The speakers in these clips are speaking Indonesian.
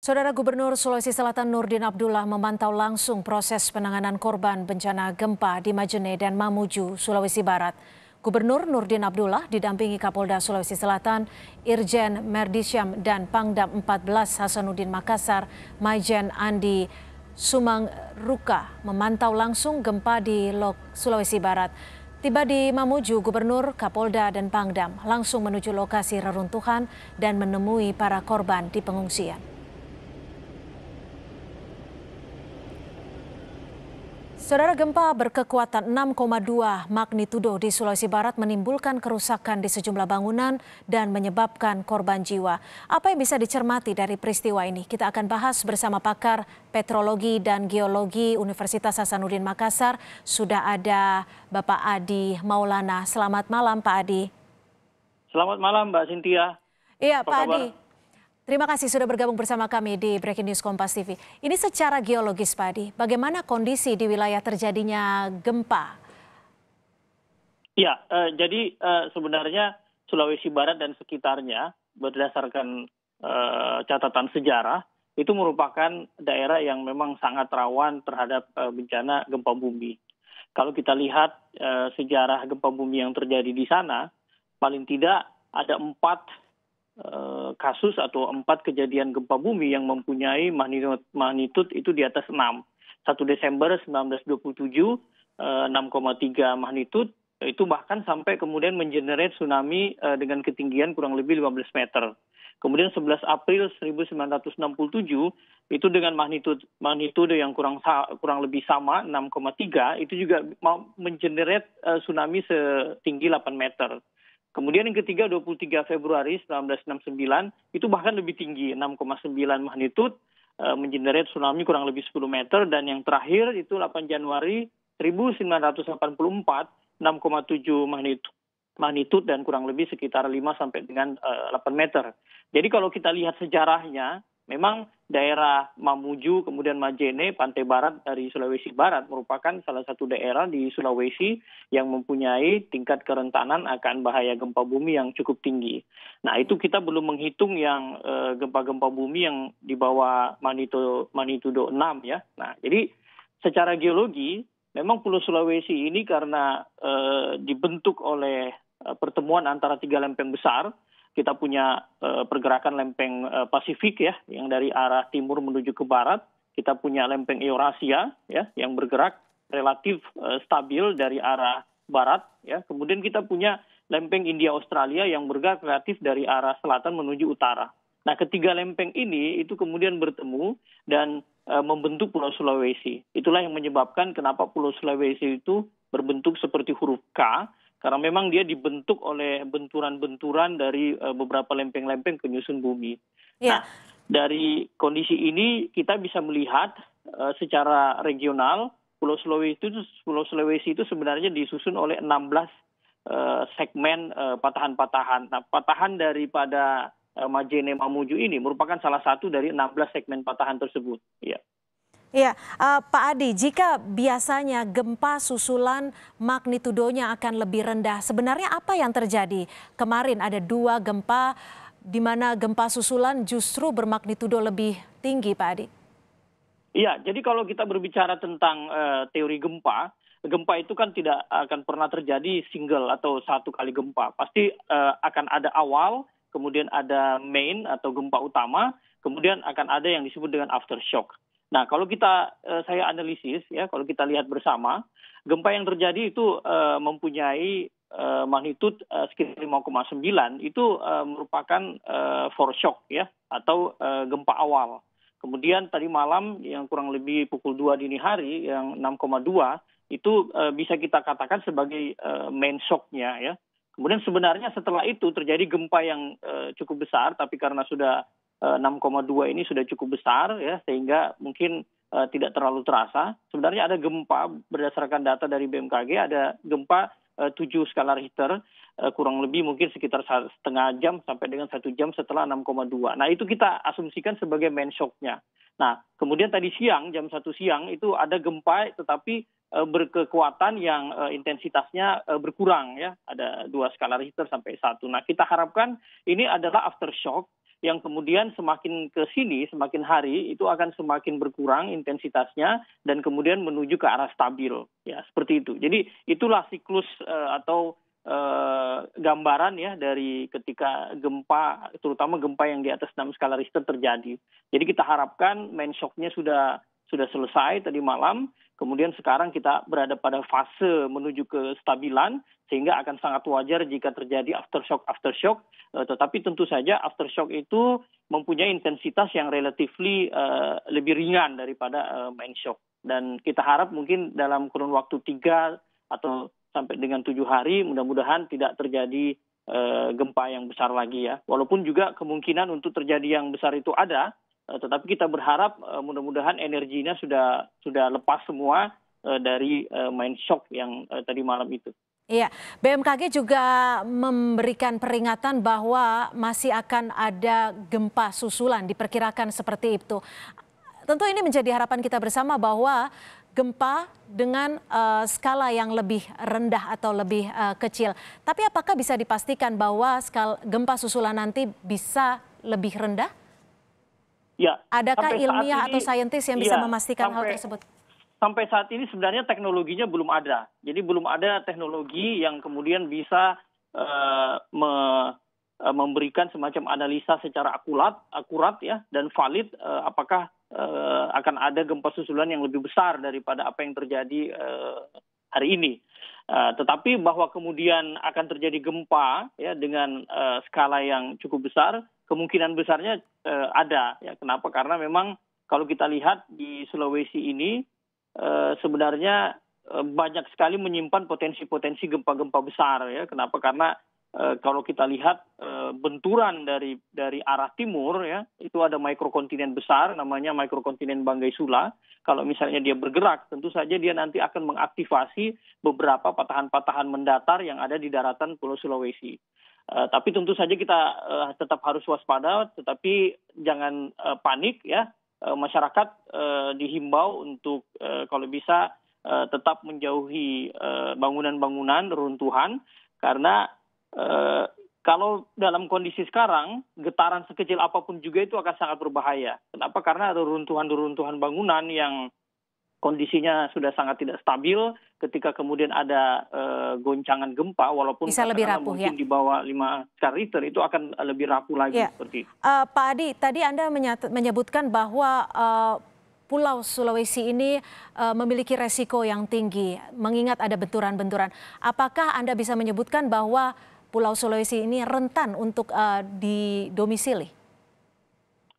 Saudara Gubernur Sulawesi Selatan Nurdin Abdullah memantau langsung proses penanganan korban bencana gempa di Majene dan Mamuju, Sulawesi Barat. Gubernur Nurdin Abdullah didampingi Kapolda Sulawesi Selatan, Irjen Merdisyam dan Pangdam 14 Hasanuddin Makassar, Majen Andi Sumang Ruka memantau langsung gempa di Lok, Sulawesi Barat. Tiba di Mamuju, Gubernur, Kapolda, dan Pangdam langsung menuju lokasi reruntuhan dan menemui para korban di pengungsian. Saudara gempa berkekuatan 6,2 magnitudo di Sulawesi Barat menimbulkan kerusakan di sejumlah bangunan dan menyebabkan korban jiwa. Apa yang bisa dicermati dari peristiwa ini? Kita akan bahas bersama pakar petrologi dan geologi Universitas Hasanuddin Makassar. Sudah ada Bapak Adi Maulana. Selamat malam Pak Adi. Selamat malam Mbak Cynthia. Iya Pak Adi. Terima kasih sudah bergabung bersama kami di Breaking News Kompas TV. Ini secara geologis, Pak Adi, bagaimana kondisi di wilayah terjadinya gempa? Ya, eh, jadi eh, sebenarnya Sulawesi Barat dan sekitarnya berdasarkan eh, catatan sejarah itu merupakan daerah yang memang sangat rawan terhadap eh, bencana gempa bumi. Kalau kita lihat eh, sejarah gempa bumi yang terjadi di sana, paling tidak ada empat eh, kasus atau empat kejadian gempa bumi yang mempunyai magnitude, magnitude itu di atas 6. 1 Desember 1927 6,3 eh, magnitude, itu bahkan sampai kemudian mengenerate tsunami eh, dengan ketinggian kurang lebih 15 meter. Kemudian 11 April 1967 itu dengan magnitude, magnitude yang kurang kurang lebih sama 6,3 itu juga mau mengenerate eh, tsunami setinggi 8 meter. Kemudian yang ketiga 23 Februari 1969 itu bahkan lebih tinggi 6,9 magnitud eh, menjendari tsunami kurang lebih 10 meter dan yang terakhir itu 8 Januari 1984 6,7 magnitude magnitude dan kurang lebih sekitar 5 sampai dengan 8 eh, meter. Jadi kalau kita lihat sejarahnya memang daerah Mamuju kemudian Majene pantai barat dari Sulawesi Barat merupakan salah satu daerah di Sulawesi yang mempunyai tingkat kerentanan akan bahaya gempa bumi yang cukup tinggi. Nah, itu kita belum menghitung yang gempa eh, gempa-gempa bumi yang di bawah magnitudo magnitudo 6 ya. Nah, jadi secara geologi memang Pulau Sulawesi ini karena uh, dibentuk oleh uh, pertemuan antara tiga lempeng besar kita punya eh, pergerakan lempeng eh, Pasifik ya yang dari arah timur menuju ke barat, kita punya lempeng Eurasia ya yang bergerak relatif eh, stabil dari arah barat ya. Kemudian kita punya lempeng India Australia yang bergerak relatif dari arah selatan menuju utara. Nah, ketiga lempeng ini itu kemudian bertemu dan membentuk Pulau Sulawesi. Itulah yang menyebabkan kenapa Pulau Sulawesi itu berbentuk seperti huruf K karena memang dia dibentuk oleh benturan-benturan dari uh, beberapa lempeng-lempeng penyusun bumi. Yeah. Nah, dari kondisi ini kita bisa melihat uh, secara regional Pulau Sulawesi itu Pulau Sulawesi itu sebenarnya disusun oleh 16 uh, eh, segmen patahan patahan-patahan. Nah, patahan daripada uh, Majene Mamuju ini merupakan salah satu dari 16 segmen patahan tersebut. Ya. Ya, uh, Pak Adi, jika biasanya gempa susulan magnitudonya akan lebih rendah, sebenarnya apa yang terjadi? Kemarin ada dua gempa di mana gempa susulan justru bermagnitudo lebih tinggi, Pak Adi. Iya, jadi kalau kita berbicara tentang uh, teori gempa, gempa itu kan tidak akan pernah terjadi single atau satu kali gempa. Pasti uh, akan ada awal, kemudian ada main atau gempa utama, kemudian akan ada yang disebut dengan aftershock. Nah, kalau kita eh, saya analisis ya, kalau kita lihat bersama, gempa yang terjadi itu uh, mempunyai uh, uh, sekitar 5,9 itu uh, merupakan uh, foreshock ya atau uh, gempa awal. Kemudian tadi malam yang kurang lebih pukul 2 dini hari yang 6,2 itu uh, bisa kita katakan sebagai uh, main shocknya ya. Kemudian sebenarnya setelah itu terjadi gempa yang cukup besar tapi karena sudah 6,2 eh, ini sudah cukup besar ya sehingga mungkin uh, tidak terlalu terasa. Sebenarnya ada gempa berdasarkan data dari BMKG ada gempa eh, uh, 7 skala Richter uh, kurang lebih mungkin sekitar setengah jam sampai dengan satu jam setelah 6,2. Nah itu kita asumsikan sebagai main shocknya. Nah kemudian tadi siang jam satu siang itu ada gempa tetapi berkekuatan yang uh, intensitasnya uh, berkurang ya ada dua skala Richter sampai satu. Nah kita harapkan ini adalah aftershock yang kemudian semakin ke sini, semakin hari itu akan semakin berkurang intensitasnya dan kemudian menuju ke arah stabil. Ya, seperti itu. Jadi itulah siklus uh, atau uh, gambaran ya dari ketika gempa terutama gempa yang di atas 6 skala Richter terjadi. Jadi kita harapkan main shocknya sudah sudah selesai tadi malam Kemudian sekarang kita berada pada fase menuju ke stabilan sehingga akan sangat wajar jika terjadi aftershock aftershock. Uh, tetapi tentu saja aftershock itu mempunyai intensitas yang relatif uh, eh, lebih ringan daripada uh, main shock. Dan kita harap mungkin dalam kurun waktu tiga atau sampai dengan tujuh hari mudah-mudahan tidak terjadi uh, gempa yang besar lagi ya. Walaupun juga kemungkinan untuk terjadi yang besar itu ada, Eh, tetapi kita berharap eh, mudah-mudahan energinya sudah sudah lepas semua eh, dari main shock yang tadi malam itu. Iya, BMKG juga memberikan peringatan bahwa masih akan ada gempa susulan diperkirakan seperti itu. Tentu ini menjadi harapan kita bersama bahwa gempa dengan uh, skala yang lebih rendah atau lebih uh, kecil. Tapi apakah bisa dipastikan bahwa skala gempa susulan nanti bisa lebih rendah? Ya, Adakah ilmiah atau saintis yang bisa ya, memastikan sampai, hal tersebut? Sampai saat ini sebenarnya teknologinya belum ada. Jadi belum ada teknologi yang kemudian bisa uh, me, eh, memberikan semacam analisa secara akurat, akurat ya dan valid uh, apakah uh, akan ada gempa susulan yang lebih besar daripada apa yang terjadi uh, hari ini. Uh, tetapi bahwa kemudian akan terjadi gempa ya dengan uh, skala yang cukup besar kemungkinan besarnya uh, ada ya kenapa karena memang kalau kita lihat di Sulawesi ini uh, sebenarnya uh, banyak sekali menyimpan potensi-potensi gempa-gempa besar ya kenapa karena uh, kalau kita lihat uh, benturan dari dari arah timur ya itu ada mikrokontinen besar namanya mikrokontinen Banggai Sula kalau misalnya dia bergerak tentu saja dia nanti akan mengaktifasi beberapa patahan-patahan mendatar yang ada di daratan Pulau Sulawesi Eh, tapi tentu saja kita uh, tetap harus waspada, tetapi jangan uh, panik ya. Uh, masyarakat uh, dihimbau untuk uh, kalau bisa uh, tetap menjauhi bangunan bangunan-bangunan runtuhan karena uh, kalau dalam kondisi sekarang getaran sekecil apapun juga itu akan sangat berbahaya. Kenapa? Karena ada runtuhan-runtuhan bangunan yang kondisinya sudah sangat tidak stabil ketika kemudian ada uh, goncangan gempa walaupun bisa lebih rapuh ya. mungkin ya. di bawah lima skala itu akan eh, lebih rapuh lagi ya. seperti itu. Uh, Pak Adi, tadi Anda menyebutkan bahwa uh, Pulau Sulawesi ini uh, memiliki resiko yang tinggi mengingat ada benturan-benturan. Apakah Anda bisa menyebutkan bahwa Pulau Sulawesi ini rentan untuk uh, didomisili?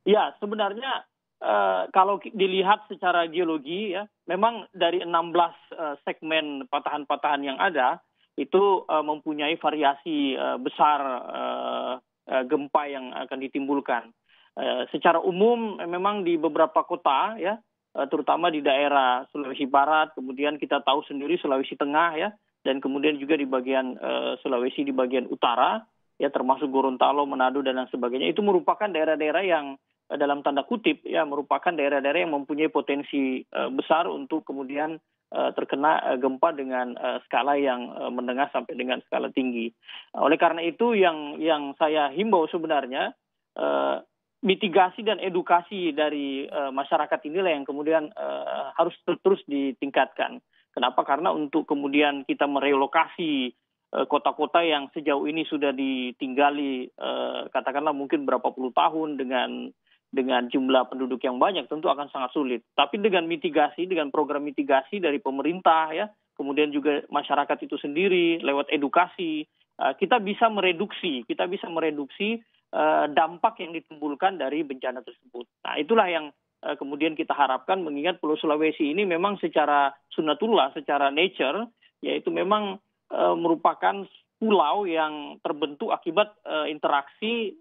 Ya, sebenarnya Eh, kalau dilihat secara geologi ya, memang dari 16 uh, eh, segmen patahan-patahan yang ada itu uh, mempunyai variasi uh, besar uh, uh, gempa yang akan ditimbulkan. Uh, secara umum memang di beberapa kota ya, uh, terutama di daerah Sulawesi Barat, kemudian kita tahu sendiri Sulawesi Tengah ya, dan kemudian juga di bagian uh, Sulawesi di bagian utara ya termasuk Gorontalo, Manado dan lain sebagainya itu merupakan daerah-daerah yang Eh, dalam tanda kutip ya merupakan daerah-daerah yang mempunyai potensi uh, besar untuk kemudian uh, terkena uh, gempa dengan uh, skala yang uh, menengah sampai dengan skala tinggi. Uh, oleh karena itu yang yang saya himbau sebenarnya uh, mitigasi dan edukasi dari uh, masyarakat inilah yang kemudian uh, harus terus ditingkatkan. Kenapa? Karena untuk kemudian kita merelokasi kota-kota yang sejauh ini sudah ditinggali katakanlah mungkin berapa puluh tahun dengan dengan jumlah penduduk yang banyak tentu akan sangat sulit. Tapi dengan mitigasi, dengan program mitigasi dari pemerintah ya, kemudian juga masyarakat itu sendiri lewat edukasi, eh, kita bisa mereduksi, kita bisa mereduksi eh, dampak yang ditimbulkan dari bencana tersebut. Nah, itulah yang eh, kemudian kita harapkan mengingat Pulau Sulawesi ini memang secara sunatullah, secara nature yaitu memang merupakan pulau yang terbentuk akibat interaksi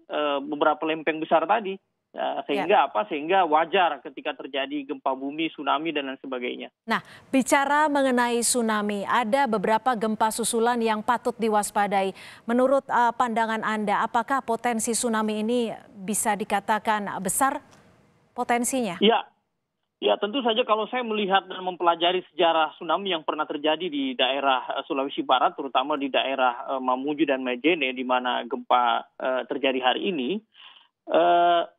beberapa lempeng besar tadi Ya, ya. sehingga ya. apa sehingga wajar ketika terjadi gempa bumi, tsunami dan lain sebagainya. Nah, bicara mengenai tsunami, ada beberapa gempa susulan yang patut diwaspadai. Menurut uh, pandangan Anda, apakah potensi tsunami ini bisa dikatakan besar potensinya? Iya. Ya, tentu saja kalau saya melihat dan mempelajari sejarah tsunami yang pernah terjadi di daerah eh, Sulawesi Barat, terutama di daerah eh, Mamuju dan Majene di mana gempa uh, terjadi hari ini, uh,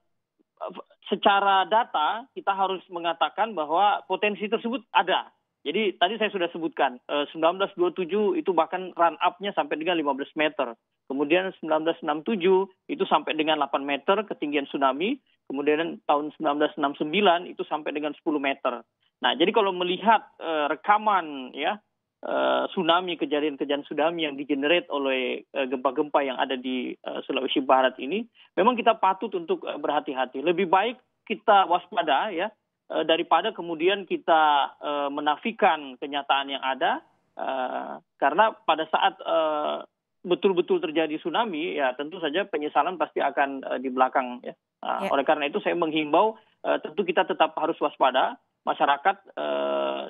Eh, secara data kita harus mengatakan bahwa potensi tersebut ada. Jadi tadi saya sudah sebutkan 1927 eh, itu bahkan run up-nya sampai dengan 15 meter. Kemudian 1967 itu sampai dengan 8 meter ketinggian tsunami. Kemudian tahun 1969 itu sampai dengan 10 meter. Nah, jadi kalau melihat eh, rekaman ya Eh, tsunami kejadian-kejadian tsunami yang digenerate oleh eh, gempa-gempa yang ada di eh, Sulawesi Barat ini memang kita patut untuk berhati-hati lebih baik kita waspada ya daripada kemudian kita menafikan kenyataan yang ada karena pada saat betul-betul terjadi tsunami, ya tentu saja penyesalan pasti akan di belakang. Ya. Nah, ya. Oleh karena itu saya menghimbau, tentu kita tetap harus waspada, masyarakat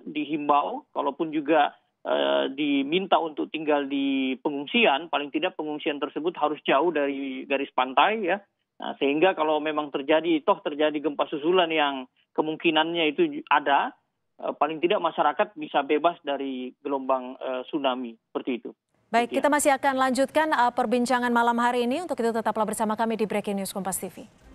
dihimbau, kalaupun juga Eh, diminta untuk tinggal di pengungsian, paling tidak pengungsian tersebut harus jauh dari garis pantai ya. Nah, sehingga kalau memang terjadi toh terjadi gempa susulan yang kemungkinannya itu ada, eh, paling tidak masyarakat bisa bebas dari gelombang eh, tsunami seperti itu. Baik, kita masih akan lanjutkan perbincangan malam hari ini. Untuk itu tetaplah bersama kami di Breaking News Kompas TV.